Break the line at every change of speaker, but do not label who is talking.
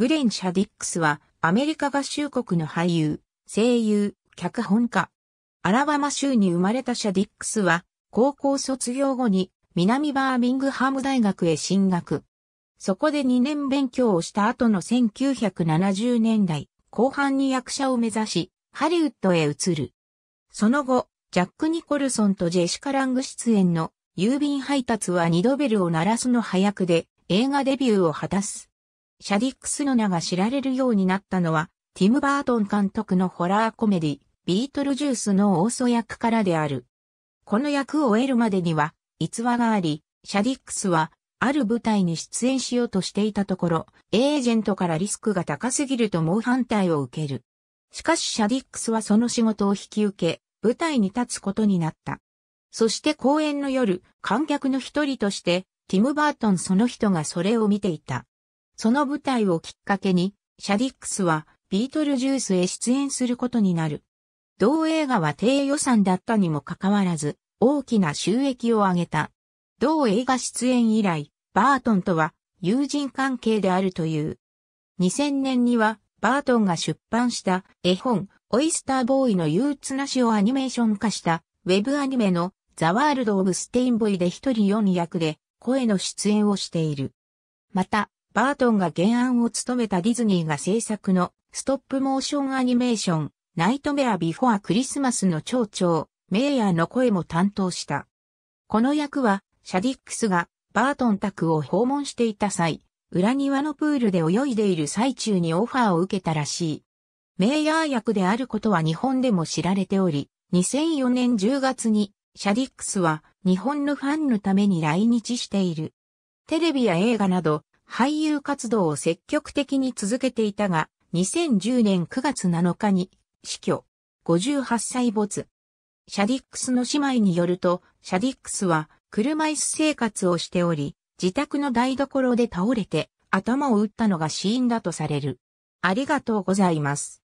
グレン・シャディックスは、アメリカ合衆国の俳優、声優、脚本家。アラバマ州に生まれたシャディックスは、高校卒業後に、南バーミングハーム大学へ進学。そこで2年勉強をした後の1970年代、後半に役者を目指し、ハリウッドへ移る。その後、ジャック・ニコルソンとジェシカ・ラング出演の郵便配達は二度ベルを鳴らすの早くで映画デビューを果たす。シャディックスの名が知られるようになったのは、ティム・バートン監督のホラーコメディ、ビートルジュースのオー役からである。この役を得るまでには、逸話があり、シャディックスは、ある舞台に出演しようとしていたところ、エージェントからリスクが高すぎると猛反対を受ける。しかしシャディックスはその仕事を引き受け、舞台に立つことになった。そして公演の夜、観客の一人として、ティム・バートンその人がそれを見ていた。その舞台をきっかけに、シャディックスはビートルジュースへ出演することになる。同映画は低予算だったにもかかわらず、大きな収益を上げた。同映画出演以来、バートンとは友人関係であるという。2000年には、バートンが出版した絵本、オイスターボーイの憂鬱な死をアニメーション化したウェブアニメのザ・ワールド・オブ・ステインボイで一人四役で声の出演をしている。また、バートンが原案を務めたディズニーが制作のストップモーションアニメーション、ナイトメアビフォアクリスマスの蝶々、メイヤーの声も担当した。この役は、シャディックスがバートン宅を訪問していた際、裏庭のプールで泳いでいる最中にオファーを受けたらしい。メイヤー役であることは日本でも知られており、2004年10月にシャディックスは日本のファンのために来日している。テレビや映画など俳優活動を積極的に続けていたが、2010年9月7日に死去。58歳没。シャディックスの姉妹によると、シャディックスは車椅子生活をしており、自宅の台所で倒れて頭を打ったのが死因だとされる。ありがとうございます。